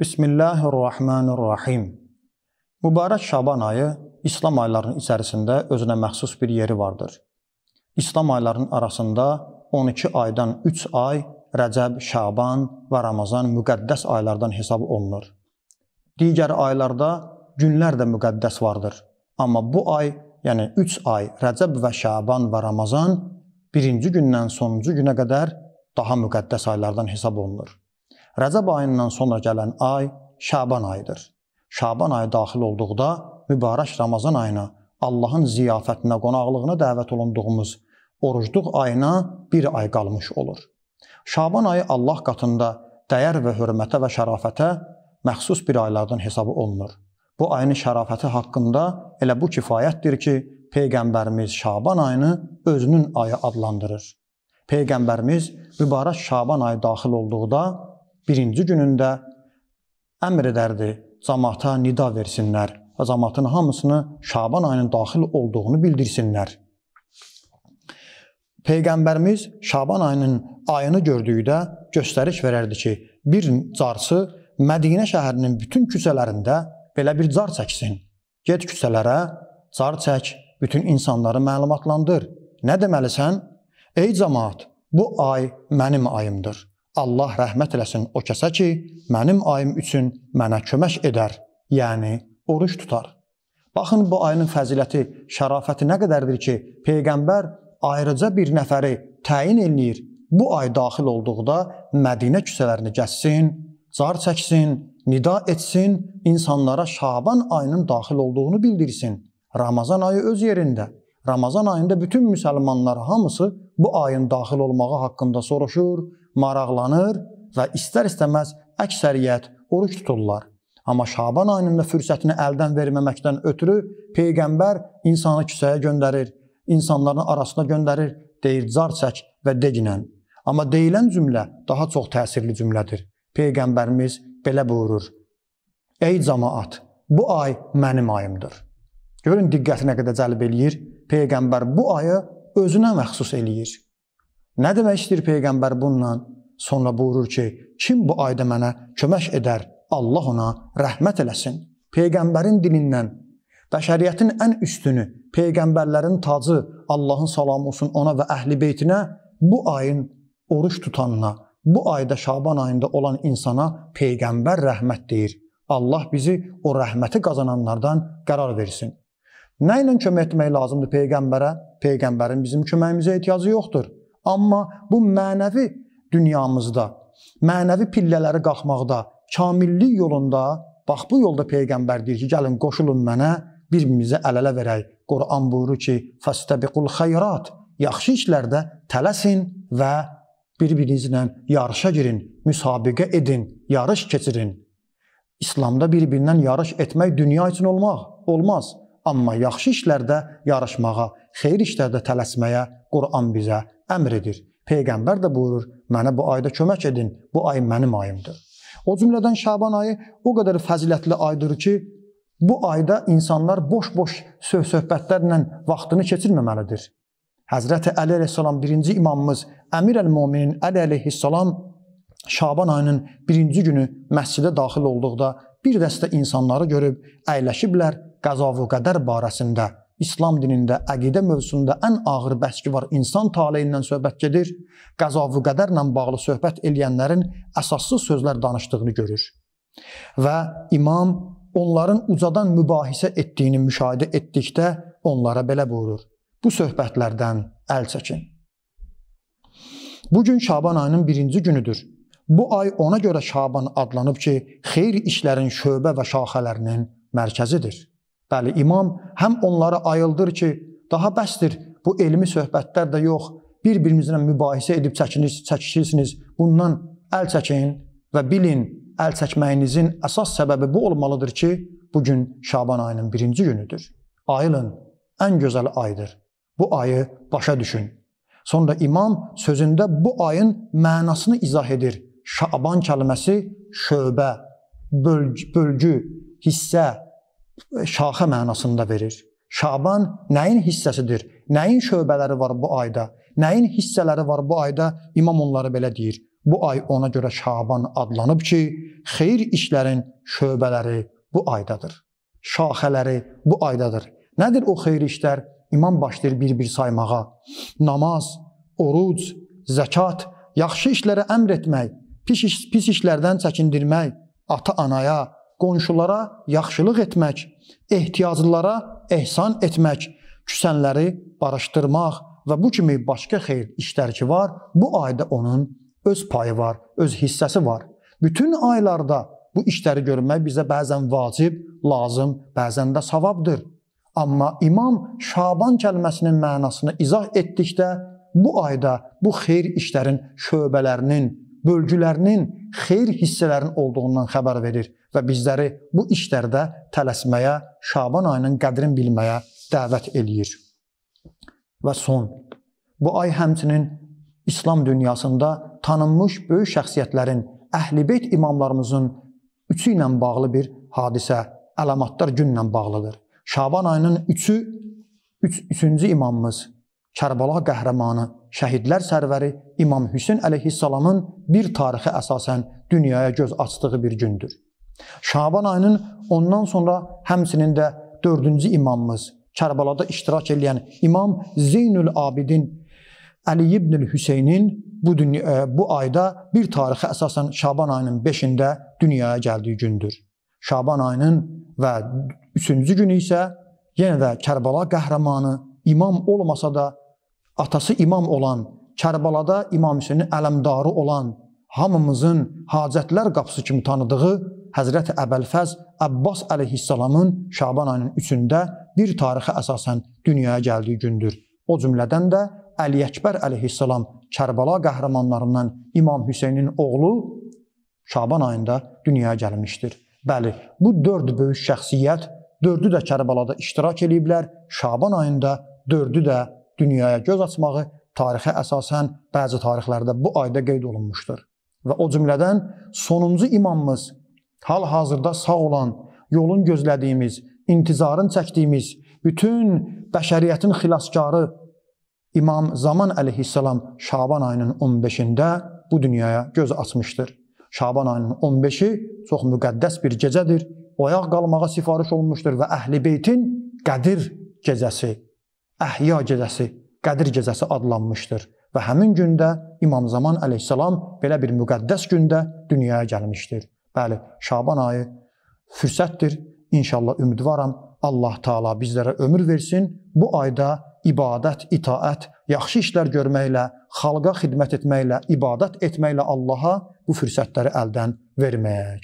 Bismillahirrahmanirrahim. Mübarək Şaban ayı İslam aylarının içərisində özünə məxsus bir yeri vardır. İslam aylarının arasında 12 aydan 3 ay Rəcəb, Şaban və Ramazan müqəddəs aylardan hesab olunur. Digər aylarda günlər də müqəddəs vardır. Amma bu ay, yəni 3 ay Rəcəb və Şaban və Ramazan birinci gündən sonuncu günə qədər daha müqəddəs aylardan hesab olunur. Rəcəb ayından sonra gələn ay Şaban ayıdır. Şaban ayı daxil olduqda mübarək Ramazan ayına, Allahın ziyafətinə, qonaqlığına dəvət olunduğumuz orucluq ayına bir ay qalmış olur. Şaban ayı Allah qatında dəyər və hörmətə və şərafətə məxsus bir aylardan hesab olunur. Bu ayın şərafəti haqqında elə bu kifayətdir ki, Peyğəmbərimiz Şaban ayını özünün ayı adlandırır. Peyğəmbərimiz mübarək Şaban ayı daxil olduqda birinci günündə əmr edərdi cəmaata nida versinlər və cəmaatın hamısını Şaban ayının daxil olduğunu bildirsinlər. Peyğəmbərimiz Şaban ayının ayını gördükdə göstəriş verərdi ki, bir carçı Mədinə şəhərinin bütün küçələrində belə bir car çəksin. Get küçələrə, car çək, bütün insanları məlumatlandır. Nə deməlisən? Ey cəmaət, bu ay mənim ayımdır. Allah rəhmət eləsin o kəsə ki, mənim ayım üçün mənə kömək edər, yəni oruç tutar. Baxın bu ayının fəziləti, şərafəti nə qədərdir ki, peyğəmbər ayrıca bir nəfəri təyin eləyir. Bu ay daxil olduqda Mədinə küçələrini gəzsin, car çəksin, nida etsin, insanlara Şaban ayının daxil olduğunu bildirsin. Ramazan ayı öz yerində. Ramazan ayında bütün müsəlmanlar hamısı bu ayın daxil olmağı haqqında soruşur, maraqlanır və istər-istəməz əksəriyyət oruç tuturlar. Amma Şaban ayının da fürsətini əldən verməməkdən ötürü peyğəmbər insanı küçəyə göndərir, insanların arasına göndərir, deyir car çək və deginən. Amma deyilən cümlə daha çox təsirli cümlədir. Peyğəmbərimiz belə buyurur: Ey cemaat, bu ay mənim ayımdır. Görün diqqətinə qədər cəlb eləyir. Peyğəmbər bu ayı özünə məxsus eləyir. Nə deməkdir Peyğəmbər bununla? Sonra buyurur ki, kim bu ayda mənə kömək edər, Allah ona rəhmət eləsin. Peyğəmbərin dilindən bəşəriyyətin ən üstünü, peyğəmbərlərin tacı, Allahın salamı olsun ona və əhli beytinə bu ayın oruç tutanına, bu ayda Şaban ayında olan insana peyğəmbər rəhmət deyir. Allah bizi o rəhməti qazananlardan qərar versin. Nə ilə kömək etmək lazımdır peyğəmbərə? Peyğəmbərin bizim köməyimizə ehtiyacı yoxdur. Amma bu mənəvi dünyamızda, mənəvi pillələri qalxmaqda, kamillik yolunda, bax bu yolda peyğəmbər deyir ki, gəlin qoşulun mənə, bir-birimizə əl-ələ verək. Quran buyurur ki, "Fastəbiqul xeyrat", yaxşı işlərdə tələsin və bir-birinizlə yarışa girin, müsabiqə edin, yarış keçirin. İslamda bir-birindən yarış etmək dünya üçün olmaq olmaz, amma yaxşı işlərdə yarışmağa, xeyir işlərdə tələsməyə Quran bizə əmr edir. Peyğəmbər də buyurur: "Mənə bu ayda kömək edin. Bu ay mənim ayımdır." O cümlədən Şaban ayı o qədər fəzilətli aydır ki, bu ayda insanlar boş-boş söz-söhbətlərlə vaxtını keçirməməlidir. Həzrəti Əli əleyhissalam birinci imamımız Əmir əl-Möminin Əli əleyhissalam Şaban ayının birinci günü məscidə daxil olduqda bir dəstə insanları görüb əyləşiblər qəza və qədər barəsində İslam dinində əqidə mövzusunda ən ağır bəski var. İnsan taleyindən söhbət gedir. Qəzavü qədərlə bağlı söhbət eləyənlərin əsassız sözlər danışdığını görür. Və imam onların ucadan mübahisə etdiyini müşahidə etdikdə onlara belə buyurur: "Bu söhbətlərdən əl çəkin." Bu gün Şaban ayının 1-ci günüdür. Bu ay ona görə Şaban adlanıb ki, xeyir işlərin şöbə və şaxələrinin mərkəzidir. Bəli, imam həm onları ayıldır ki, daha bəsdir, bu elmi söhbətlər də yox, bir-birimizlə mübahisə edib çəkinirsiniz, çəkişirsiniz. Bundan əl çəkin və bilin, əl çəkməyinizin əsas səbəbi bu olmalıdır ki, bu gün Şaban ayının birinci günüdür. Ayılın, ən gözəl aydır. Bu ayı başa düşün. Sonra imam sözündə bu ayın mənasını izah edir. Şaban kəlməsi şöbə, bölg bölgü, hissə, şaxə mənasında verir. Şaban nəyin hissəsidir? Nəyin şöbələri var bu ayda? Nəyin hissələri var bu ayda? İmam onları belə deyir. Bu ay ona görə Şaban adlanıb ki, xeyir işlərin şöbələri bu aydadır. Şaxələri bu aydadır. Nədir o xeyir işlər? İmam başlayır bir-bir saymağa. Namaz, oruc, zəkat, yaxşı işlərə əmr etmək, pis, iş, pis işlərdən çəkindirmək, ata-anaya, qonşulara yaxşılıq etmək, ehtiyaclılara ehsan etmək, küsənləri barışdırmaq və bu kimi başqa xeyir işləri ki var, bu ayda onun öz payı var, öz hissəsi var. Bütün aylarda bu işləri görmək bizə bəzən vacib, lazım, bəzən də savabdır. Amma İmam Şaban kəlməsinin mənasını izah etdikdə bu ayda bu xeyir işlərin şöbələrinin bölgülərinin xeyir hissələrinin olduğundan xəbər verir və bizləri bu işlərdə tələsməyə, Şaban ayının qədrini bilməyə dəvət eləyir. Və son bu ay həmçinin İslam dünyasında tanınmış böyük şəxsiyyətlərin, Əhlibeyt imamlarımızın üçü ilə bağlı bir hadisə, əlamatlar günlə bağlıdır. Şaban ayının 3-ü 3-cü üç, imamımız Kərbala qəhrəmanı, şəhidlər sərvəri İmam Hüseyn əleyhissalamın bir tarixi əsasən dünyaya göz açdığı bir gündür. Şaban ayının ondan sonra həmsinin də 4-cü imamımız Kərbalada iştirak edən İmam Zeynül Abidin Əli ibn Hüseynin bu dünya, e, bu ayda bir tarixi əsasən Şaban ayının 5-də dünyaya gəldiyi gündür. Şaban ayının və 3-cü günü isə yenə də Kərbala qəhrəmanı imam olmasa da atası imam olan, Kərbəlada İmam Hüseynin ələmdarı olan, hamımızın hacətlər qapısı kimi tanıdığı Həzrət Əbəlfəz Əbbas əleyhissalamın Şaban ayının 3-də bir tarixə əsasən dünyaya gəldiyi gündür. O cümlədən də Əli Əkbər əleyhissalam Kərbala qəhrəmanlarından İmam Hüseynin oğlu Şaban ayında dünyaya gəlmişdir. Bəli, bu 4 böyük şəxsiyyət dördü də Kərbəlada iştirak eləyiblər. Şaban ayında dördü də dünyaya göz açmağı tarixə əsasən bəzi tarixlərdə bu ayda qeyd olunmuşdur. Və o cümlədən sonuncu imamımız hal-hazırda sağ olan, yolun gözlədiyimiz, intizarın çəkdiyimiz bütün bəşəriyyətin xilaskarı İmam Zaman əleyhissalam Şaban ayının 15-də bu dünyaya göz açmışdır. Şaban ayının 15-i çox müqəddəs bir gecədir. Oyaq qalmağa sifariş olunmuşdur və Əhl-i Beytin Qədir gecəsi Əhya gecəsi, Qədir gecəsi adlanmışdır və həmin gündə İmam Zaman əleyhissalam belə bir müqəddəs gündə dünyaya gəlmişdir. Bəli, Şaban ayı fürsətdir. İnşallah ümidvaram Allah Taala bizlərə ömür versin. Bu ayda ibadət, itaət, yaxşı işlər görməklə, xalqa xidmət etməklə, ibadət etməklə Allah'a bu fürsətləri əldən verməyək.